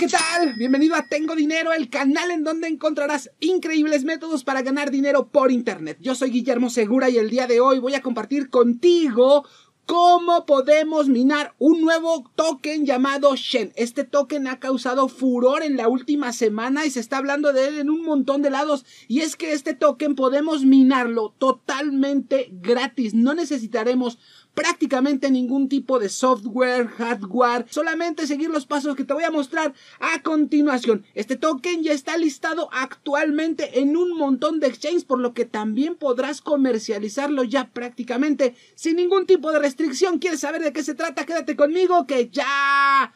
¿qué tal? Bienvenido a Tengo Dinero, el canal en donde encontrarás increíbles métodos para ganar dinero por Internet. Yo soy Guillermo Segura y el día de hoy voy a compartir contigo cómo podemos minar un nuevo token llamado Shen. Este token ha causado furor en la última semana y se está hablando de él en un montón de lados. Y es que este token podemos minarlo totalmente gratis. No necesitaremos prácticamente ningún tipo de software, hardware, solamente seguir los pasos que te voy a mostrar a continuación. Este token ya está listado actualmente en un montón de exchanges, por lo que también podrás comercializarlo ya prácticamente sin ningún tipo de restricción. ¿Quieres saber de qué se trata? Quédate conmigo que ya...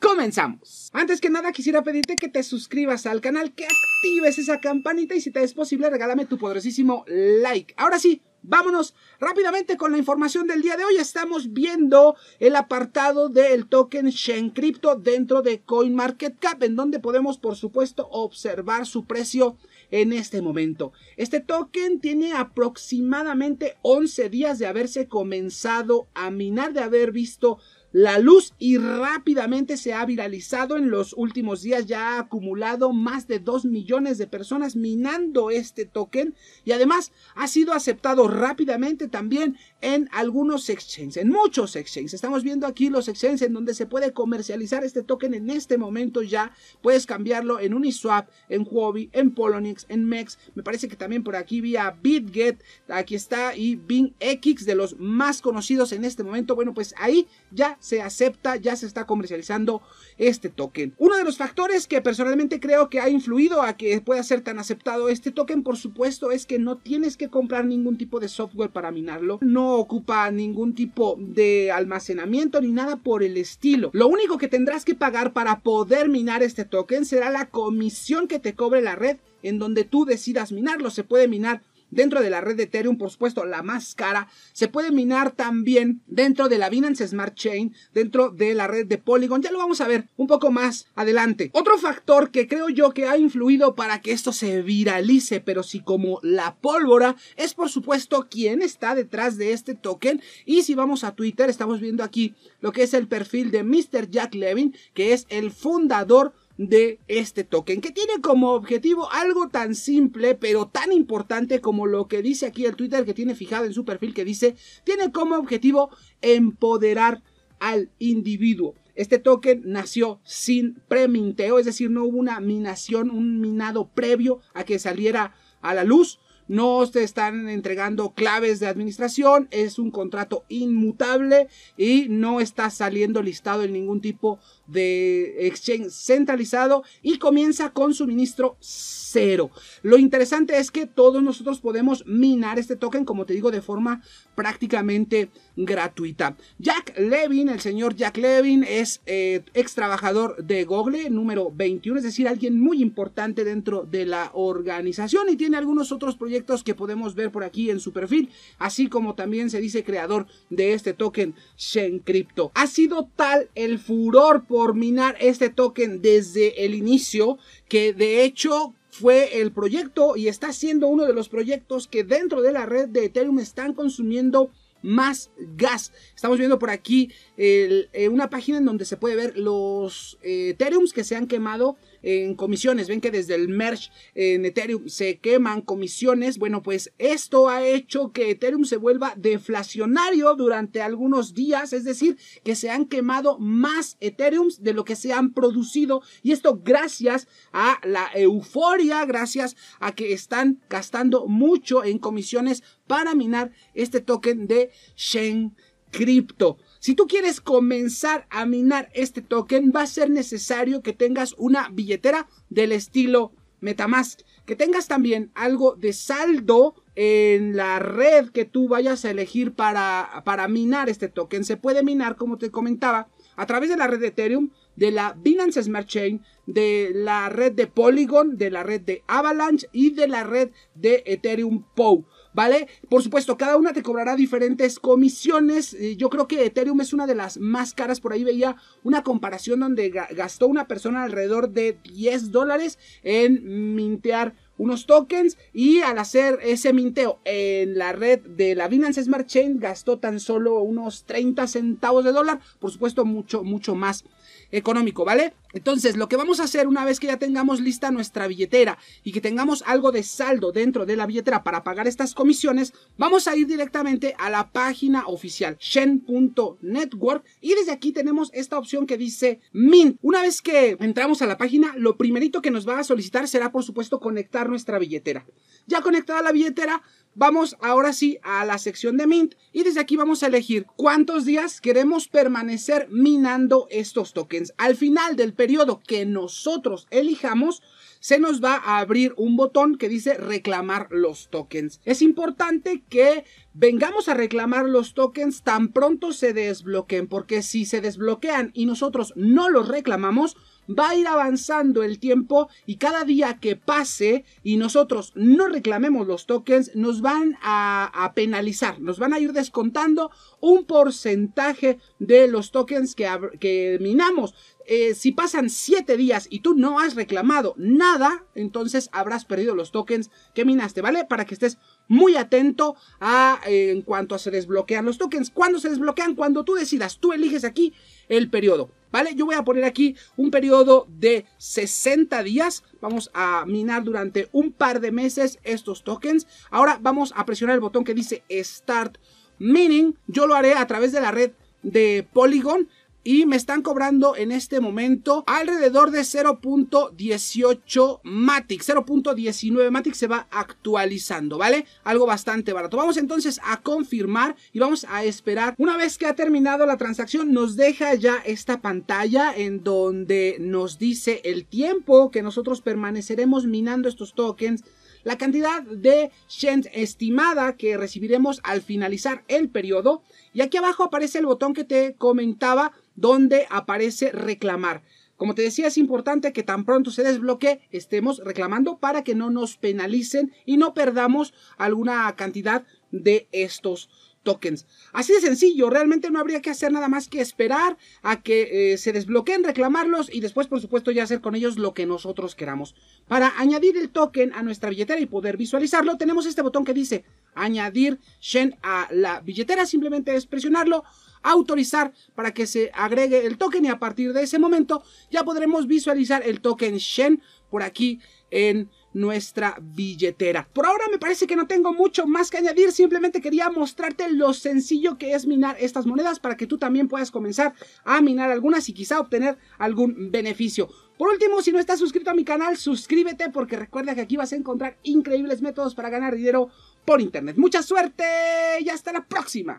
¡Comenzamos! Antes que nada quisiera pedirte que te suscribas al canal, que actives esa campanita y si te es posible regálame tu poderosísimo like. Ahora sí, Vámonos rápidamente con la información del día de hoy. Estamos viendo el apartado del token Shen Crypto dentro de CoinMarketCap, en donde podemos, por supuesto, observar su precio en este momento. Este token tiene aproximadamente 11 días de haberse comenzado a minar, de haber visto la luz y rápidamente se ha viralizado en los últimos días, ya ha acumulado más de 2 millones de personas minando este token y además ha sido aceptado rápidamente también en algunos exchanges, en muchos exchanges. Estamos viendo aquí los exchanges en donde se puede comercializar este token en este momento ya. Puedes cambiarlo en Uniswap, en Huobi, en Poloniex, en MEX. Me parece que también por aquí vía BitGet, aquí está, y BingX de los más conocidos en este momento. Bueno, pues ahí ya se acepta, ya se está comercializando este token. Uno de los factores que personalmente creo que ha influido a que pueda ser tan aceptado este token, por supuesto, es que no tienes que comprar ningún tipo de software para minarlo, no ocupa ningún tipo de almacenamiento ni nada por el estilo. Lo único que tendrás que pagar para poder minar este token será la comisión que te cobre la red en donde tú decidas minarlo. Se puede minar dentro de la red de Ethereum, por supuesto, la más cara. Se puede minar también dentro de la Binance Smart Chain, dentro de la red de Polygon. Ya lo vamos a ver un poco más adelante. Otro factor que creo yo que ha influido para que esto se viralice, pero sí como la pólvora, es por supuesto quién está detrás de este token. Y si vamos a Twitter, estamos viendo aquí lo que es el perfil de Mr. Jack Levin, que es el fundador de este token, que tiene como objetivo algo tan simple pero tan importante como lo que dice aquí el Twitter que tiene fijado en su perfil que dice, tiene como objetivo empoderar al individuo. Este token nació sin preminteo, es decir, no hubo una minación, un minado previo a que saliera a la luz no se están entregando claves de administración, es un contrato inmutable y no está saliendo listado en ningún tipo de exchange centralizado y comienza con suministro cero. Lo interesante es que todos nosotros podemos minar este token, como te digo, de forma prácticamente gratuita. Jack Levin, el señor Jack Levin, es eh, ex trabajador de Google número 21, es decir, alguien muy importante dentro de la organización y tiene algunos otros proyectos que podemos ver por aquí en su perfil, así como también se dice creador de este token Shen Ha sido tal el furor por minar este token desde el inicio que de hecho fue el proyecto y está siendo uno de los proyectos que dentro de la red de Ethereum están consumiendo más gas. Estamos viendo por aquí eh, una página en donde se puede ver los eh, Ethereum que se han quemado en comisiones. Ven que desde el merge en Ethereum se queman comisiones. Bueno, pues esto ha hecho que Ethereum se vuelva deflacionario durante algunos días. Es decir, que se han quemado más Ethereum de lo que se han producido. Y esto gracias a la euforia, gracias a que están gastando mucho en comisiones para minar este token de Shen Crypto. Si tú quieres comenzar a minar este token, va a ser necesario que tengas una billetera del estilo Metamask, que tengas también algo de saldo en la red que tú vayas a elegir para, para minar este token. Se puede minar, como te comentaba, a través de la red de Ethereum, de la Binance Smart Chain, de la red de Polygon, de la red de Avalanche y de la red de Ethereum POW. ¿vale? Por supuesto, cada una te cobrará diferentes comisiones. Eh, yo creo que Ethereum es una de las más caras. Por ahí veía una comparación donde gastó una persona alrededor de 10 dólares en mintear unos tokens y al hacer ese minteo en la red de la Binance Smart Chain gastó tan solo unos 30 centavos de dólar, por supuesto mucho mucho más económico, ¿vale? Entonces, lo que vamos a hacer una vez que ya tengamos lista nuestra billetera y que tengamos algo de saldo dentro de la billetera para pagar estas comisiones, vamos a ir directamente a la página oficial shen.network y desde aquí tenemos esta opción que dice MIN. Una vez que entramos a la página, lo primerito que nos va a solicitar será por supuesto conectar nuestra billetera. Ya conectada la billetera, vamos ahora sí a la sección de Mint y desde aquí vamos a elegir cuántos días queremos permanecer minando estos tokens. Al final del periodo que nosotros elijamos, se nos va a abrir un botón que dice reclamar los tokens. Es importante que vengamos a reclamar los tokens tan pronto se desbloqueen, porque si se desbloquean y nosotros no los reclamamos, va a ir avanzando el tiempo y cada día que pase y nosotros no reclamemos los tokens, nos van a, penalizar, nos van a ir descontando un porcentaje de los tokens que, que minamos. Eh, si pasan 7 días y tú no has reclamado nada, entonces habrás perdido los tokens que minaste, ¿vale? Para que estés muy atento a eh, en cuanto a se desbloquean los tokens. Cuando se desbloquean, cuando tú decidas, tú eliges aquí el periodo. ¿vale? Yo voy a poner aquí un periodo de 60 días. Vamos a minar durante un par de meses estos tokens. Ahora vamos a presionar el botón que dice Start Mining. Yo lo haré a través de la red de Polygon y me están cobrando en este momento alrededor de 0.18 Matic, 0.19 Matic se va actualizando, ¿vale? Algo bastante barato. Vamos entonces a confirmar y vamos a esperar. Una vez que ha terminado la transacción, nos deja ya esta pantalla en donde nos dice el tiempo que nosotros permaneceremos minando estos tokens la cantidad de shens estimada que recibiremos al finalizar el periodo. Y aquí abajo aparece el botón que te comentaba donde aparece reclamar. Como te decía, es importante que tan pronto se desbloquee estemos reclamando para que no nos penalicen y no perdamos alguna cantidad de estos tokens. Así de sencillo, realmente no habría que hacer nada más que esperar a que eh, se desbloqueen, reclamarlos y después por supuesto ya hacer con ellos lo que nosotros queramos. Para añadir el token a nuestra billetera y poder visualizarlo, tenemos este botón que dice añadir Shen a la billetera, simplemente es presionarlo autorizar para que se agregue el token y a partir de ese momento ya podremos visualizar el token Shen por aquí en nuestra billetera. Por ahora me parece que no tengo mucho más que añadir, simplemente quería mostrarte lo sencillo que es minar estas monedas para que tú también puedas comenzar a minar algunas y quizá obtener algún beneficio. Por último, si no estás suscrito a mi canal, suscríbete porque recuerda que aquí vas a encontrar increíbles métodos para ganar dinero por internet. Mucha suerte y hasta la próxima.